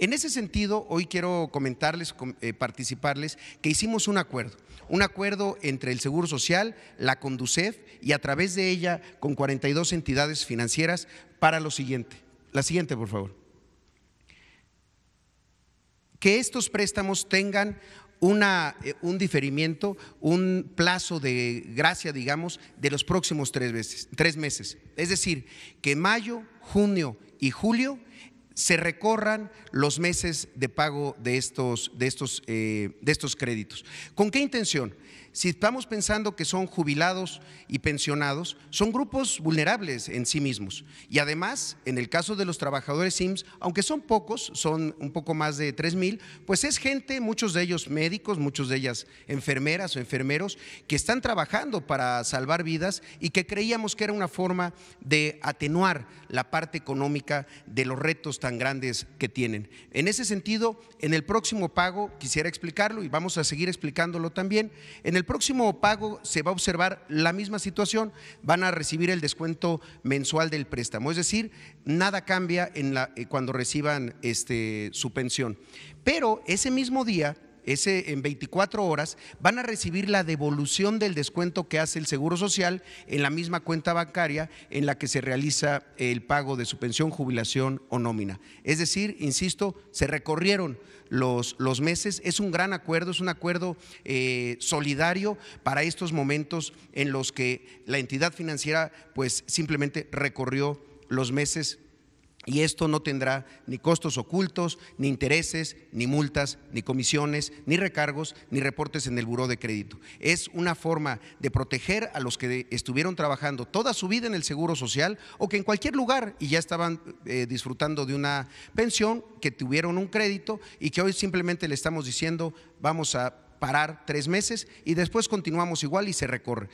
En ese sentido, hoy quiero comentarles, eh, participarles, que hicimos un acuerdo, un acuerdo entre el Seguro Social, la Conducef y a través de ella con 42 entidades financieras para lo siguiente. La siguiente, por favor. Que estos préstamos tengan una, eh, un diferimiento, un plazo de gracia, digamos, de los próximos tres, tres meses. Es decir, que mayo, junio y julio se recorran los meses de pago de estos, de estos, eh, de estos créditos. ¿Con qué intención? Si estamos pensando que son jubilados y pensionados, son grupos vulnerables en sí mismos. Y además, en el caso de los trabajadores SIMS, aunque son pocos, son un poco más de 3000 mil, pues es gente, muchos de ellos médicos, muchos de ellas enfermeras o enfermeros, que están trabajando para salvar vidas y que creíamos que era una forma de atenuar la parte económica de los retos tan grandes que tienen. En ese sentido, en el próximo pago, quisiera explicarlo y vamos a seguir explicándolo también, en el próximo pago se va a observar la misma situación, van a recibir el descuento mensual del préstamo, es decir, nada cambia eh, cuando reciban este, su pensión. Pero ese mismo día ese en 24 horas, van a recibir la devolución del descuento que hace el Seguro Social en la misma cuenta bancaria en la que se realiza el pago de su pensión, jubilación o nómina. Es decir, insisto, se recorrieron los, los meses, es un gran acuerdo, es un acuerdo eh, solidario para estos momentos en los que la entidad financiera pues simplemente recorrió los meses y esto no tendrá ni costos ocultos, ni intereses, ni multas, ni comisiones, ni recargos, ni reportes en el buró de crédito. Es una forma de proteger a los que estuvieron trabajando toda su vida en el Seguro Social o que en cualquier lugar y ya estaban eh, disfrutando de una pensión, que tuvieron un crédito y que hoy simplemente le estamos diciendo vamos a parar tres meses y después continuamos igual y se recorre.